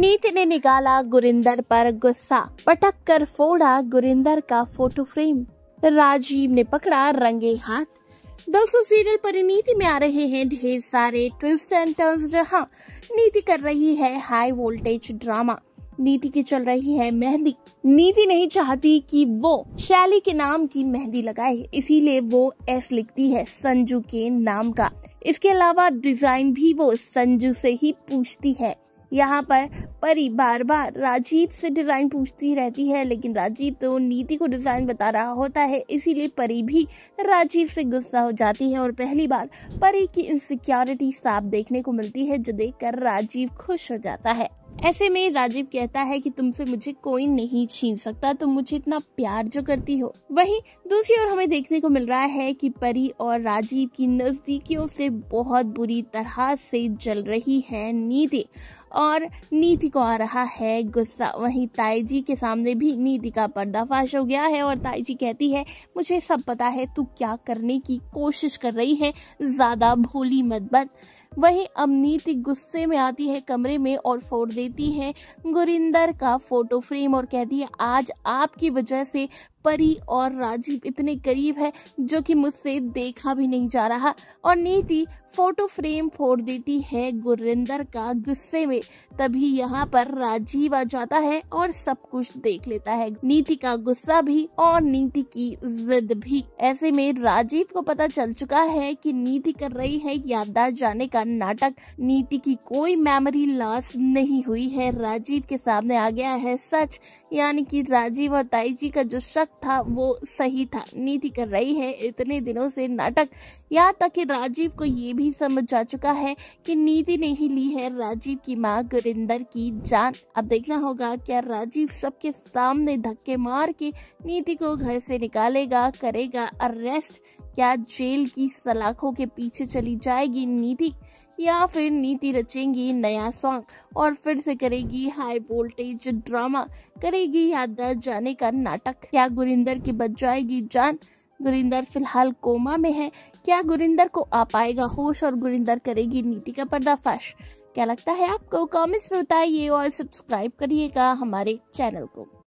नीत ने निकाला गुरिंदर पर गुस्सा पटक कर फोड़ा गुरिंदर का फोटो फ्रेम राजीव ने पकड़ा रंगे हाथ दोस्तों सीरियल परिणीति में आ रहे हैं ढेर सारे ट्विस्ट एंड टर्न्स जहां नीति कर रही है हाई वोल्टेज ड्रामा नीति की चल रही है मेहंदी नीति नहीं चाहती कि वो शैली के नाम की मेहंदी लगाए इसीलिए वो एस लिखती है संजू के नाम का इसके अलावा डिजाइन भी वो संजू से ही पूछती है यहाँ पर परी बार बार राजीव से डिज़ाइन पूछती रहती है लेकिन राजीव तो नीति को डिज़ाइन बता रहा होता है इसीलिए परी भी राजीव से गुस्सा हो जाती है और पहली बार परी की इनसिक्योरिटी साफ देखने को मिलती है जो देखकर राजीव खुश हो जाता है ऐसे में राजीव कहता है कि तुमसे मुझे कोई नहीं छीन सकता तुम मुझे इतना प्यार जो करती हो वहीं दूसरी ओर हमें देखने को मिल रहा है कि परी और राजीव की नजदीकियों से बहुत बुरी तरह से जल रही है नीति और नीति को आ रहा है गुस्सा वहीं ताई जी के सामने भी नीति का पर्दाफाश हो गया है और ताई जी कहती है मुझे सब पता है तू क्या करने की कोशिश कर रही है ज़्यादा भोली मत बन अब नीति गुस्से में आती है कमरे में और फोड़ देती है गुरिंदर का फोटो फ्रेम और कहती है आज आपकी वजह से परी और राजीव इतने करीब है जो कि मुझसे देखा भी नहीं जा रहा और नीति फोटो फ्रेम फोड़ देती है गुरिंदर का गुस्से में तभी यहाँ पर राजीव आ जाता है और सब कुछ देख लेता है नीति का गुस्सा भी और नीति की जिद भी ऐसे में राजीव को पता चल चुका है कि नीति कर रही है याददाश्त जाने का नाटक नीति की कोई मेमोरी लॉस नहीं हुई है राजीव के सामने आ गया है सच यानी की राजीव और ताई जी का जो शक नाटक था वो सही था नीति कर रही है इतने दिनों से नाटक यहाँ तक कि राजीव को ये भी समझ जा चुका है कि नीति ने ही ली है राजीव की माँ गुरिंदर की जान अब देखना होगा क्या राजीव सबके सामने धक्के मार के नीति को घर से निकालेगा करेगा अरेस्ट क्या जेल की सलाखों के पीछे चली जाएगी नीति या फिर नीति रचेंगी नया सॉन्ग और फिर से करेगी हाई वोल्टेज ड्रामा करेगी याददाश्त जाने का नाटक क्या गुरिंदर की बच जाएगी जान गुरिंदर फिलहाल कोमा में है क्या गुरिंदर को आ पाएगा होश और गुरिंदर करेगी नीति का पर्दाफाश क्या लगता है आपको कमेंट्स में बताइए और सब्सक्राइब करिएगा हमारे चैनल को